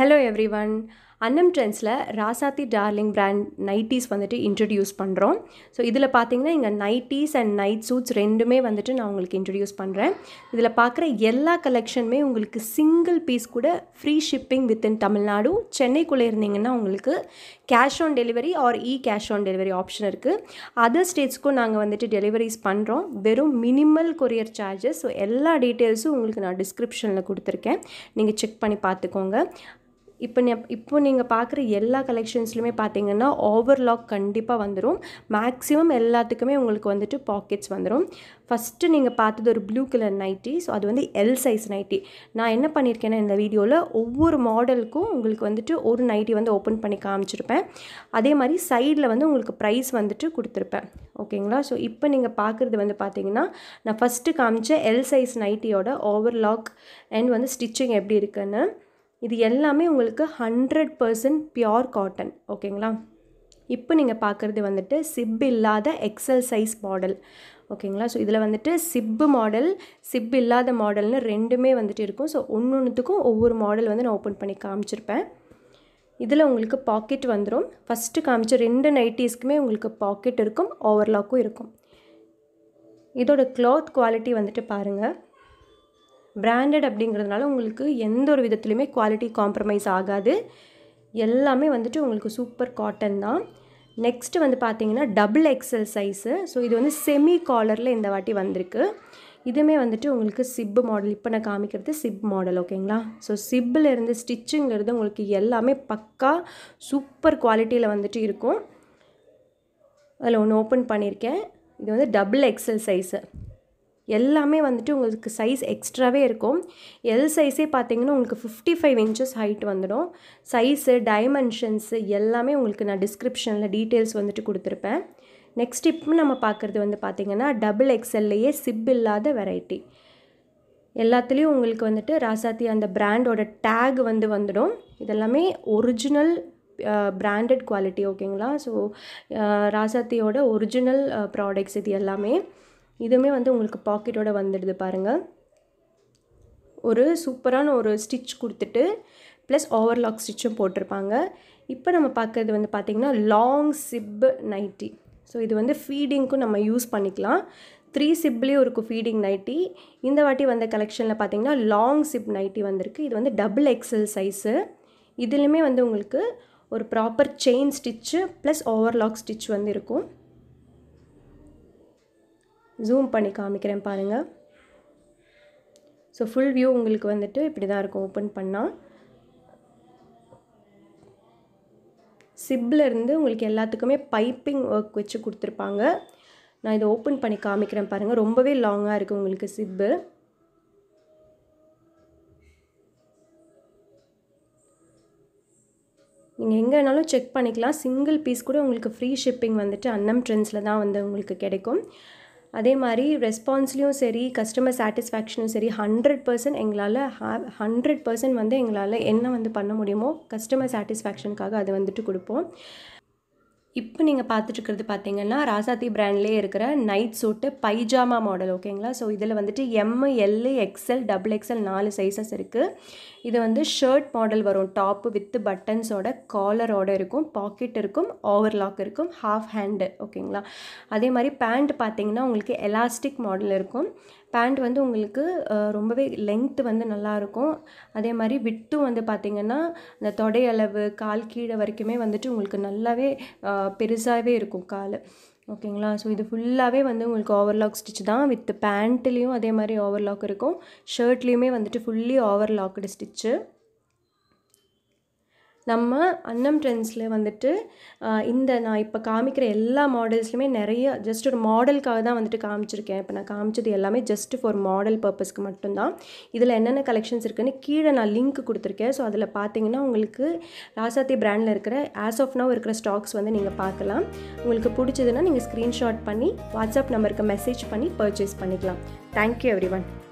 hello everyone Annam ட்ரெண்ட்ஸில் Rasathi darling brand nighties வந்துட்டு introduce பண்ணுறோம் ஸோ இதில் பார்த்தீங்கன்னா இங்கே நைட்டிஸ் அண்ட் நைட் சூட்ஸ் ரெண்டுமே வந்துட்டு நான் உங்களுக்கு இன்ட்ரடியூஸ் பண்ணுறேன் இதில் பார்க்குற எல்லா கலெக்ஷனுமே உங்களுக்கு சிங்கிள் பீஸ் கூட ஃப்ரீ ஷிப்பிங் வித்தின் தமிழ்நாடு சென்னைக்குள்ளே இருந்தீங்கன்னா உங்களுக்கு கேஷ் ஆன் டெலிவரி ஆர் இ கேஷ் ஆன் டெலிவரி ஆப்ஷன் இருக்குது அதர் ஸ்டேட்ஸ்க்கும் நாங்கள் வந்துட்டு டெலிவரிஸ் பண்ணுறோம் வெறும் மினிமல் கொரியர் சார்ஜஸ் ஸோ எல்லா டீட்டெயில்ஸும் உங்களுக்கு நான் டிஸ்கிரிப்ஷனில் கொடுத்துருக்கேன் நீங்கள் செக் பண்ணி பார்த்துக்கோங்க இப்போ நெ இப்போ நீங்கள் பார்க்குற எல்லா கலெக்ஷன்ஸ்லையுமே பார்த்தீங்கன்னா ஓவர்லாக் கண்டிப்பாக வந்துடும் மேக்ஸிமம் எல்லாத்துக்குமே உங்களுக்கு வந்துட்டு பாக்கெட்ஸ் வந்துடும் ஃபஸ்ட்டு நீங்கள் பார்த்தது ஒரு ப்ளூ கலர் நைட்டி ஸோ அது வந்து எல் சைஸ் நைட்டி நான் என்ன பண்ணியிருக்கேன்னா இந்த வீடியோவில் ஒவ்வொரு மாடலுக்கும் உங்களுக்கு வந்துட்டு ஒரு நைட்டி வந்து ஓப்பன் பண்ணி காமிச்சிருப்பேன் அதே மாதிரி சைடில் வந்து உங்களுக்கு ப்ரைஸ் வந்துட்டு கொடுத்துருப்பேன் ஓகேங்களா ஸோ இப்போ நீங்கள் பார்க்குறது வந்து பார்த்தீங்கன்னா நான் ஃபஸ்ட்டு காமிச்ச எல் சைஸ் நைட்டியோட ஓவர்லாக் அண்ட் வந்து ஸ்டிச்சிங் எப்படி இருக்குன்னு இது எல்லாமே உங்களுக்கு ஹண்ட்ரட் பர்சன்ட் பியோர் காட்டன் ஓகேங்களா இப்போ நீங்கள் பார்க்குறது வந்துட்டு சிப் இல்லாத எக்ஸல் சைஸ் மாடல் ஓகேங்களா ஸோ இதில் வந்துட்டு சிப்பு மாடல் சிப் இல்லாத மாடல்னு ரெண்டுமே வந்துட்டு இருக்கும் ஸோ ஒன்று ஒன்றுத்துக்கும் ஒவ்வொரு மாடல் வந்து நான் ஓப்பன் பண்ணி காமிச்சிருப்பேன் இதில் உங்களுக்கு பாக்கெட் வந்துடும் ஃபஸ்ட்டு காமிச்ச ரெண்டு நைட்டிஸ்க்குமே உங்களுக்கு பாக்கெட் இருக்கும் ஓவர்லாக்கும் இருக்கும் இதோட க்ளாத் குவாலிட்டி வந்துட்டு பாருங்கள் பிராண்டட் அப்படிங்கிறதுனால உங்களுக்கு எந்த ஒரு விதத்துலையுமே குவாலிட்டி காம்ப்ரமைஸ் ஆகாது எல்லாமே வந்துட்டு உங்களுக்கு சூப்பர் காட்டன் தான் நெக்ஸ்ட்டு வந்து பார்த்தீங்கன்னா டபுள் எக்ஸல் சைஸு ஸோ இது வந்து செமி காலரில் இந்த வாட்டி வந்திருக்கு இதுவுமே வந்துட்டு உங்களுக்கு சிப்பு மாடல் இப்போ நான் காமிக்கிறது சிப் மாடல் ஓகேங்களா ஸோ சிப்பில் இருந்து ஸ்டிச்சிங்கில் இருந்து உங்களுக்கு எல்லாமே பக்கா சூப்பர் குவாலிட்டியில் வந்துட்டு இருக்கும் அதில் ஒன்று ஓப்பன் பண்ணியிருக்கேன் இது வந்து டபுள் எக்ஸல் சைஸு எல்லாமே வந்துட்டு உங்களுக்கு சைஸ் எக்ஸ்ட்ராவே இருக்கும் எல் சைஸே பார்த்தீங்கன்னா உங்களுக்கு ஃபிஃப்டி ஃபைவ் இன்ச்சஸ் ஹைட் வந்துடும் சைஸு டைமென்ஷன்ஸு எல்லாமே உங்களுக்கு நான் டிஸ்கிரிப்ஷனில் டீட்டெயில்ஸ் வந்துட்டு கொடுத்துருப்பேன் நெக்ஸ்ட் இப்போ நம்ம பார்க்குறது வந்து பார்த்திங்கன்னா டபுள் எக்ஸ்எல்லையே சிப் இல்லாத வெரைட்டி எல்லாத்துலேயும் உங்களுக்கு வந்துட்டு ராசாத்தி அந்த பிராண்டோட டேக் வந்து வந்துடும் இதெல்லாமே ஒரிஜினல் பிராண்டட் குவாலிட்டி ஓகேங்களா ஸோ ராசாத்தியோட ஒரிஜினல் ப்ராடக்ட்ஸ் இது எல்லாமே இதுவுமே வந்து உங்களுக்கு பாக்கெட்டோடு வந்துடுது பாருங்கள் ஒரு சூப்பரான ஒரு ஸ்டிச் கொடுத்துட்டு ப்ளஸ் ஓவர்லாக் ஸ்டிச்சும் போட்டிருப்பாங்க இப்போ நம்ம பார்க்குறது வந்து பார்த்திங்கன்னா லாங் சிப்பு நைட்டி ஸோ இது வந்து ஃபீடிங்க்கும் நம்ம யூஸ் பண்ணிக்கலாம் த்ரீ சிப்லேயும் இருக்கும் ஃபீடிங் நைட்டி இந்த வாட்டி வந்த கலெக்ஷனில் பார்த்திங்கன்னா லாங் சிப் நைட்டி வந்திருக்கு இது வந்து டபுள் எக்ஸல் சைஸு இதுலேயுமே வந்து உங்களுக்கு ஒரு proper chain stitch plus overlock stitch வந்து இருக்கும் ஜூம் பண்ணி காமிக்கிறேன் பாருங்கள் ஸோ ஃபுல் வியூ உங்களுக்கு வந்துட்டு இப்படி தான் இருக்கும் ஓப்பன் பண்ணால் சிப்லேருந்து உங்களுக்கு எல்லாத்துக்குமே பைப்பிங் ஒர்க் வச்சு கொடுத்துருப்பாங்க நான் இதை ஓப்பன் பண்ணி காமிக்கிறேன் பாருங்கள் ரொம்பவே லாங்காக இருக்குது உங்களுக்கு சிப்பு நீங்கள் எங்கே வேணாலும் செக் பண்ணிக்கலாம் சிங்கிள் பீஸ் கூட உங்களுக்கு ஃப்ரீ ஷிப்பிங் வந்துட்டு அன்னம் ட்ரெண்ட்ஸில் தான் வந்து உங்களுக்கு கிடைக்கும் அதே மாதிரி ரெஸ்பான்ஸ்லேயும் சரி கஸ்டமர் சாட்டிஸ்ஃபேக்ஷனும் சரி ஹண்ட்ரட் பர்சன்ட் எங்களால் ஹண்ட்ரட் பர்சன்ட் வந்து எங்களால் என்ன வந்து பண்ண முடியுமோ கஸ்டமர் சாட்டிஸ்ஃபேக்ஷனுக்காக அது வந்துட்டு கொடுப்போம் இப்போ நீங்கள் பார்த்துட்ருக்கிறது பார்த்தீங்கன்னா ராசாத்தி பிராண்ட்லேயே இருக்கிற நைட் சூட்டு பைஜாமா மாடல் ஓகேங்களா ஸோ இதில் வந்துட்டு M L XL double XL நாலு சைஸஸ் இருக்குது இது வந்து ஷர்ட் மாடல் வரும் டாப்பு வித் பட்டன்ஸோட காலரோட இருக்கும் பாக்கெட் இருக்கும் ஓவர்லாக் இருக்கும் ஹாஃப் ஹேண்டு ஓகேங்களா அதே மாதிரி பேண்ட் பார்த்தீங்கன்னா உங்களுக்கு எலாஸ்டிக் மாடல் இருக்கும் பேண்ட் வந்து உங்களுக்கு ரொம்பவே லென்த் வந்து நல்லாயிருக்கும் அதே மாதிரி விட்டும் வந்து பார்த்திங்கன்னா இந்த தொடையளவு கால் கீழே வரைக்குமே வந்துட்டு உங்களுக்கு நல்லாவே பெருசாகவே இருக்கும் கால் ஓகேங்களா ஸோ இது ஃபுல்லாகவே வந்து உங்களுக்கு ஓவர்லாக் ஸ்டிச் தான் வித் பேண்ட்லேயும் அதே மாதிரி ஓவர்லாக் இருக்கும் ஷர்ட்லேயுமே வந்துட்டு ஃபுல்லி ஓவர்லாக்டு ஸ்டிச்சு நம்ம அன்னம் ட்ரெண்ட்ஸில் வந்துட்டு இந்த நான் இப்போ காமிக்கிற எல்லா மாடல்ஸ்லையுமே நிறைய ஜஸ்ட் ஒரு மாடலுக்காக தான் வந்துட்டு காமிச்சிருக்கேன் இப்போ நான் காமிச்சது எல்லாமே ஜஸ்ட் ஃபார் மாடல் பர்பஸ்க்கு மட்டும்தான் இதில் என்னென்ன கலெக்ஷன்ஸ் இருக்குன்னு கீழே நான் லிங்க் கொடுத்துருக்கேன் ஸோ அதில் பார்த்தீங்கன்னா உங்களுக்கு ராசாத்தி பிராண்டில் இருக்கிற ஆஸ் ஆஃப் நவ் இருக்கிற ஸ்டாக்ஸ் வந்து நீங்கள் பார்க்கலாம் உங்களுக்கு பிடிச்சதுன்னா நீங்கள் ஸ்க்ரீன்ஷாட் பண்ணி வாட்ஸ்அப் நம்பருக்கு மெசேஜ் பண்ணி பர்ச்சேஸ் பண்ணிக்கலாம் தேங்க்யூ எவ்ரி ஒன்